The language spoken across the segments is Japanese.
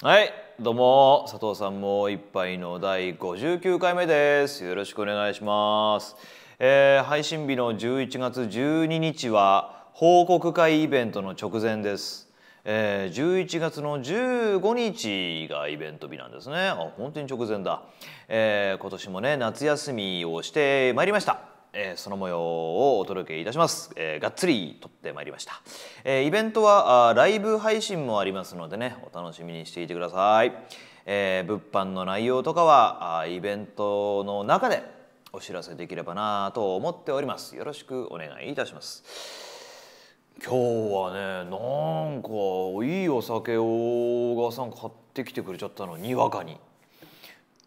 はいどうも佐藤さんも一杯の第59回目ですよろしくお願いします、えー、配信日の11月12日は報告会イベントの直前です、えー、11月の15日がイベント日なんですねあ本当に直前だ、えー、今年もね夏休みをしてまいりましたえー、その模様をお届けいたします、えー、がっつり撮ってまいりました、えー、イベントはあライブ配信もありますのでねお楽しみにしていてください、えー、物販の内容とかはあイベントの中でお知らせできればなと思っておりますよろしくお願いいたします今日はねなんかいいお酒を小川さん買ってきてくれちゃったのにわかに。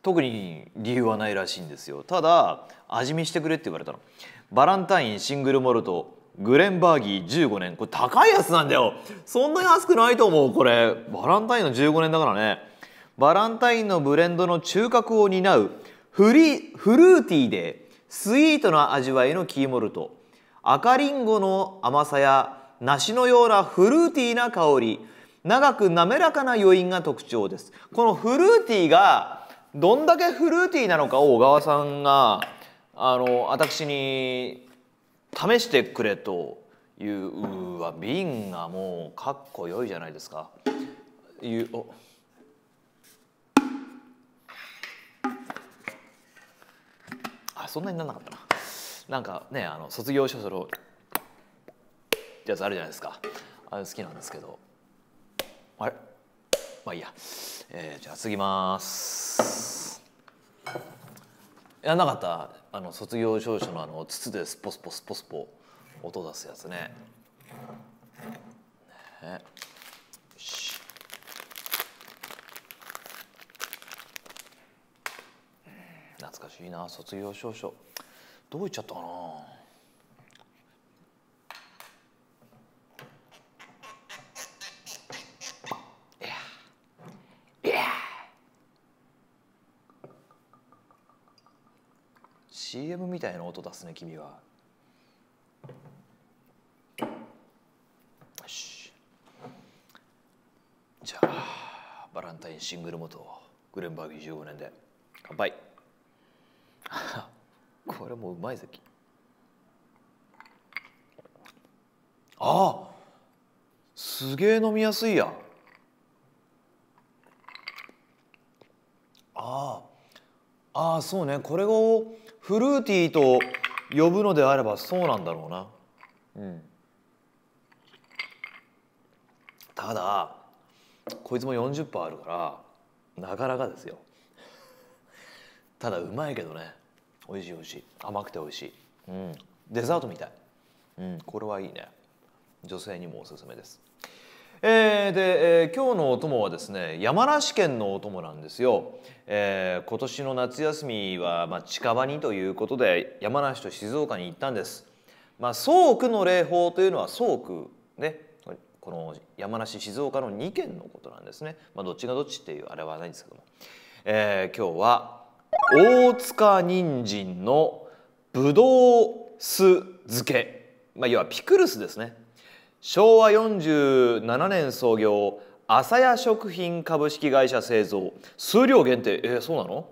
特に理由はないらしいんですよただ味見してくれって言われたのバランタインシングルモルトグレンバーギー15年これ高いやつなんだよそんな安くないと思うこれバランタインの15年だからねバランタインのブレンドの中核を担うフリフルーティーでスイートな味わいのキーモルト赤りんごの甘さや梨のようなフルーティーな香り長く滑らかな余韻が特徴ですこのフルーティーがどんだけフルーティーなのかを小川さんがあの私に試してくれといううわ瓶がもうかっこよいじゃないですか。いうおあそんなになんなかったな。なんかねあの卒業証書のやつあるじゃないですかあれ好きなんですけどあれまあいいや、えー、じゃあ次ますやんなかったあの卒業証書のあの筒でスポスポスポスポ音出すやつねねよし懐かしいな卒業証書どういっちゃったかな CM みたいな音出すね君はよしじゃあバランタインシングル元グレンバーグ1 5年で乾杯 これもうまいぜああすげえ飲みやすいやああああそうねこれをフルーティーと呼ぶのであればそうなんだろうな。うん、ただこいつも40%あるからなかなかですよ。ただうまいけどね美味しい美味しい甘くて美味しい、うん、デザートみたい、うん、これはいいね女性にもおすすめです。えー、で、えー、今日のお供はですね山梨県のお供なんですよ、えー、今年の夏休みは、まあ、近場にということで山梨と静岡に行ったんです、まあ、宗区の霊峰というのは宗区ねこの山梨静岡の2県のことなんですね、まあ、どっちがどっちっていうあれはないんですけども、えー、今日は大塚人参のぶどう酢漬け、まあ、要はピクルスですね昭和47年創業朝屋食品株式会社製造数量限定えー、そうなの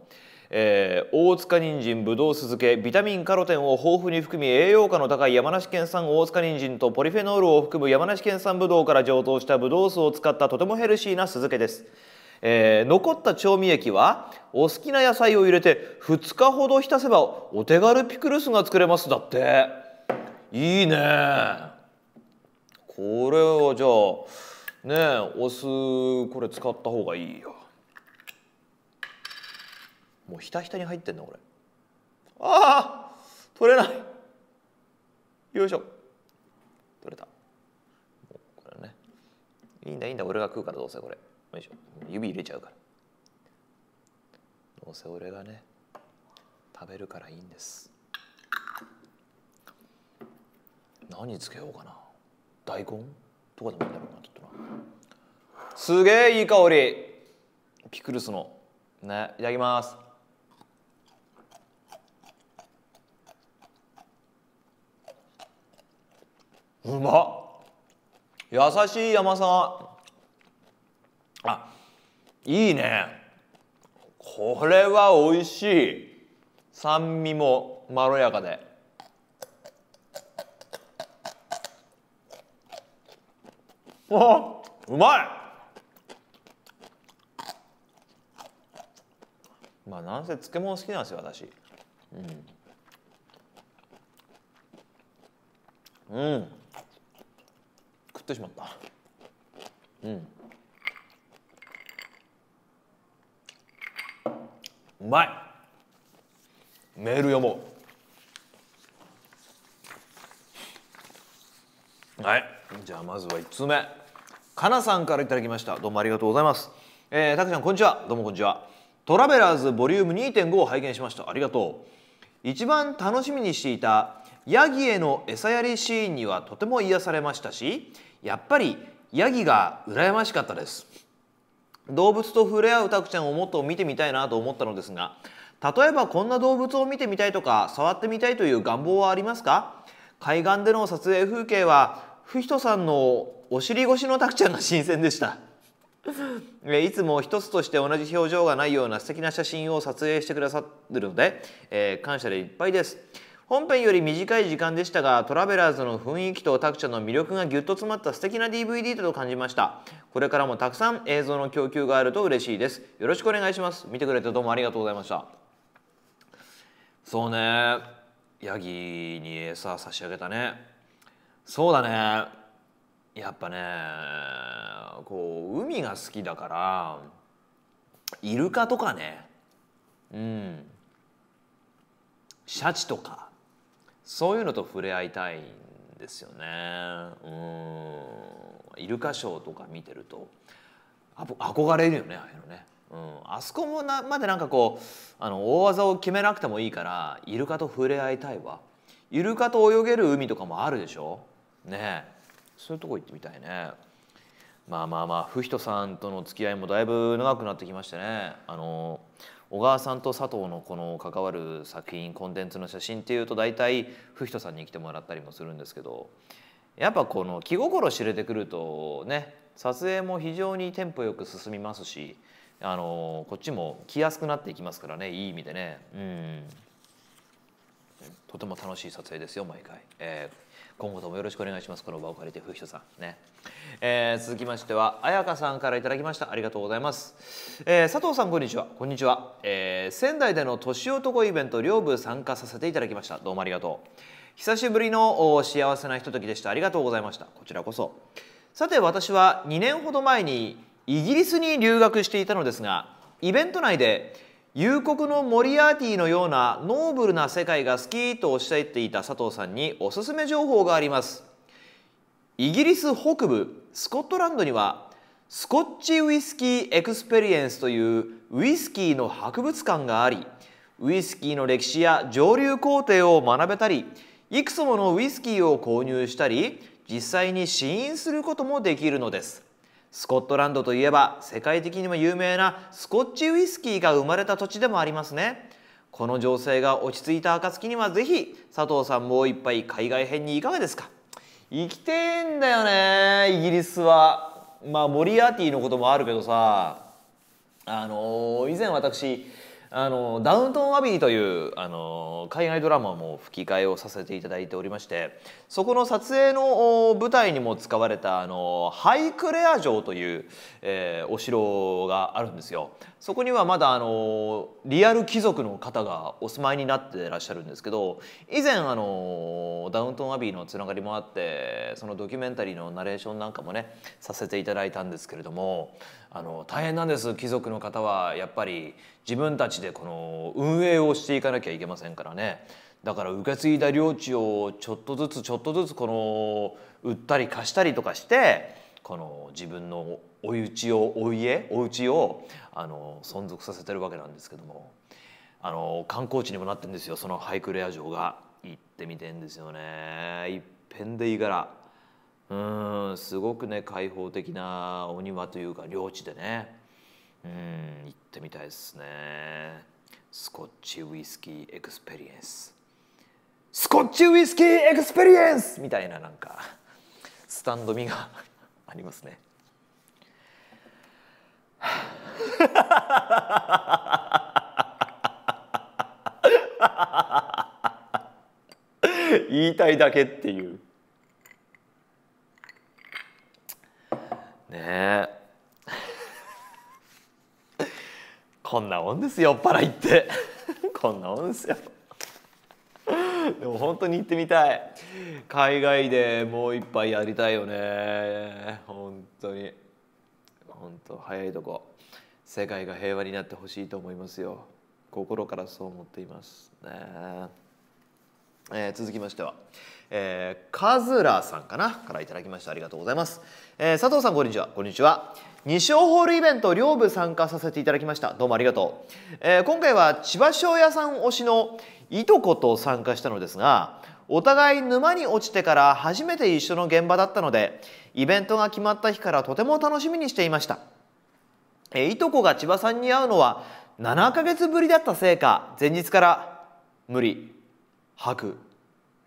えー、大塚人参ぶどう酢漬けビタミンカロテンを豊富に含み栄養価の高い山梨県産大塚人参とポリフェノールを含む山梨県産ぶどうから上等したぶどう酢を使ったとてもヘルシーな酢漬けです、えー、残った調味液はお好きな野菜を入れて2日ほど浸せばお手軽ピクルスが作れますだっていいねこれはじゃあねえお酢これ使った方がいいよもうひたひたに入ってんなこれああ取れないよいしょ取れたこれねいいんだいいんだ俺が食うからどうせこれよいしょ指入れちゃうからどうせ俺がね食べるからいいんです何つけようかな大根とかでもいいんだろうなきっとなすげえいい香りピクルスのねいただきますうま優しい山さんあいいねこれは美味しい酸味もまろやかであうまいまあなんせ漬物好きなんですよ私うん、うん、食ってしまったうんうまいメール読もうはいじゃあまずは1通目かなさんから頂きましたどうもありがとうございます、えー、たくちゃんこんにちはどうもこんにちはトラベラーズボリューム2.5を拝見しましたありがとう一番楽しみにしていたヤギへの餌やりシーンにはとても癒されましたしやっぱりヤギが羨ましかったです動物と触れ合うタクちゃんをもっと見てみたいなと思ったのですが例えばこんな動物を見てみたいとか触ってみたいという願望はありますか海岸での撮影風景はふひとさんのお尻越しのたくちゃんが新鮮でしたいつも一つとして同じ表情がないような素敵な写真を撮影してくださってるので、えー、感謝でいっぱいです本編より短い時間でしたがトラベラーズの雰囲気とタクちゃんの魅力がぎゅっと詰まった素敵な DVD だと感じましたこれからもたくさん映像の供給があると嬉しいですよろしくお願いします見てくれてどうもありがとうございましたそうねヤギに餌差し上げたねそうだねやっぱねこう海が好きだからイルカとかねうんシャチとかそういうのと触れ合いたいんですよねうんイルカショーとか見てるとあ憧れるよねああいうのね、うん、あそこもなまでなんかこうあの大技を決めなくてもいいからイルカと触れ合いたいわイルカと泳げる海とかもあるでしょねそういうとこ行ってみたいねまあまあまあ不人さんとの付き合いもだいぶ長くなってきましてねあの小川さんと佐藤のこの関わる作品コンテンツの写真っていうと大体不人さんに来てもらったりもするんですけどやっぱこの気心知れてくるとね撮影も非常にテンポよく進みますしあのこっちも来やすくなっていきますからねいい意味でねうんとても楽しい撮影ですよ毎回。えー今後ともよろしくお願いしますこの場を借りてふひとさんね、えー、続きましては彩香さんからいきましたありがとうございます、えー、佐藤さんこんにちはこんにちは、えー、仙台での年男イベント両部参加させていただきましたどうもありがとう久しぶりの幸せなひとときでしたありがとうございましたこちらこそさて私は2年ほど前にイギリスに留学していたのですがイベント内で夕刻のモリアーティのようなノーブルな世界が好きとおっしゃっていた佐藤さんにおすすめ情報がありますイギリス北部スコットランドにはスコッチウイスキーエクスペリエンスというウイスキーの博物館がありウイスキーの歴史や上流工程を学べたりいくつものウイスキーを購入したり実際に試飲することもできるのですスコットランドといえば世界的にも有名なスコッチウイスキーが生まれた土地でもありますねこの情勢が落ち着いた暁にはぜひ佐藤さんもう一杯海外編にいかがですか行きてえんだよねイギリスはまあモリアーティのこともあるけどさあのー、以前私あのダウントン・アビーというあの海外ドラマも吹き替えをさせていただいておりましてそこの撮影の舞台にも使われたあのハイクレア城という、えー、お城があるんですよ。そこにはまだあのリアル貴族の方がお住まいになってらっしゃるんですけど以前あのダウントンアビーのつながりもあってそのドキュメンタリーのナレーションなんかもねさせていただいたんですけれどもあの大変なんです貴族の方はやっぱり自分たちでこの運営をしていかなきゃいけませんからね。だから受け継いだ領地をちょっとずつちょっとずつこの売ったり貸したりとかしてこの自分のお家をお家お家をあの存続させてるわけなんですけどもあの観光地にもなってるんですよそのハイクレア城が行ってみてんですよね一んでいいからうんすごくね開放的なお庭というか領地でねうん行ってみたいですねスコッチウイスキーエクスペリエンススコッチウイスキーエクスペリエンスみたいななんかスタンド味がありますね。言いたいだけっていう。ねえ。こんなもんですよ酔っ払いって こんなもんですよでも本当に行ってみたい海外でもう一杯やりたいよね本当に本当早いとこ世界が平和になってほしいと思いますよ心からそう思っていますねえー、続きましては、えー、カズラさんかなからいただきましてありがとうございます、えー、佐藤さんこんにちはこんにちは西章ホールイベント両部参加させていただきましたどうもありがとう、えー、今回は千葉庄屋さん推しのいとこと参加したのですがお互い沼に落ちてから初めて一緒の現場だったのでイベントが決まった日からとても楽しみにしていました、えー、いとこが千葉さんに会うのは7ヶ月ぶりだったせいか前日から無理吐く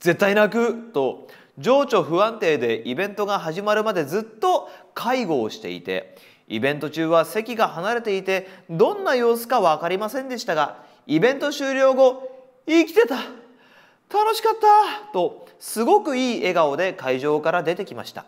絶対泣くと情緒不安定でイベントが始まるまでずっと介護をしていてイベント中は席が離れていてどんな様子か分かりませんでしたがイベント終了後生きてた楽しかったとすごくいい笑顔で会場から出てきました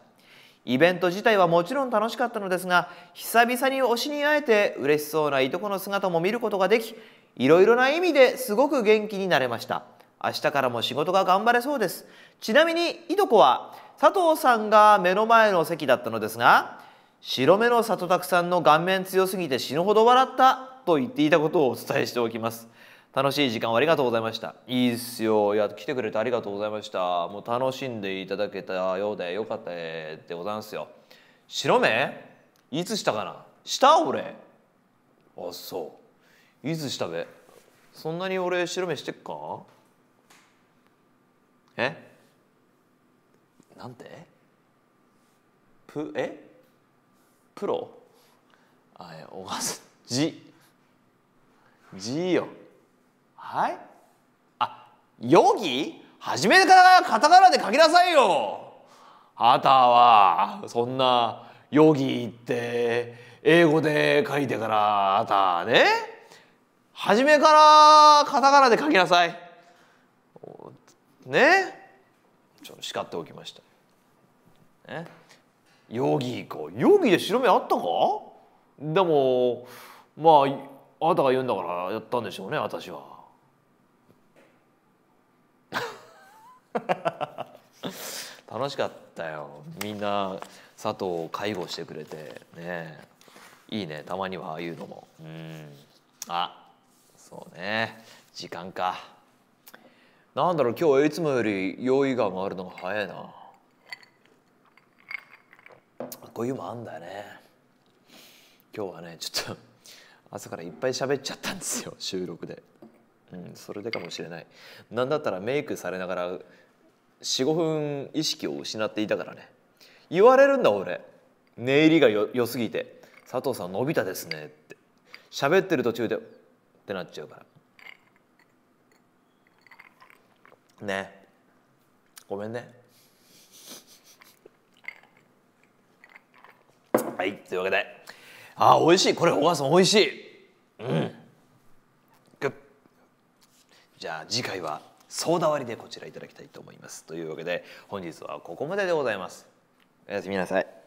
イベント自体はもちろん楽しかったのですが久々に推しに会えて嬉しそうないとこの姿も見ることができいろいろな意味ですごく元気になれました明日からも仕事が頑張れそうですちなみにいとこは佐藤さんが目の前の席だったのですが白目の里拓さんの顔面強すぎて死ぬほど笑ったと言っていたことをお伝えしておきます楽しい時間をありがとうございましたいいっすよいや来てくれてありがとうございましたもう楽しんでいただけたようでよかったでございますよ白目いつしたかなした俺あそういつしたべそんなに俺白目してっかえなんてプえプロあえおがすじじよはいあヨギ初めからカタカナで書きなさいよあたはそんなヨギって英語で書いてからあたね初めからカタカナで書きなさい。ねちょっと叱っておきました。ね、容疑か容疑で白目あったかでもまああなたが言うんだからやったんでしょうね私は。楽しかったよみんな佐藤を介護してくれてねいいねたまにはああいうのもうんあそうね時間か。なんだろう今日はいつもより用意が回るのが早いなこういうもあんだよね今日はねちょっと朝からいっぱい喋っちゃったんですよ収録でうんそれでかもしれない何だったらメイクされながら45分意識を失っていたからね言われるんだ俺寝入りが良すぎて「佐藤さん伸びたですね」って喋ってる途中でってなっちゃうからねごめんねはいというわけであー美味しいこれお母さん美味しいうんじゃあ次回はソーダ割りでこちらいただきたいと思いますというわけで本日はここまででございますおやすみなさい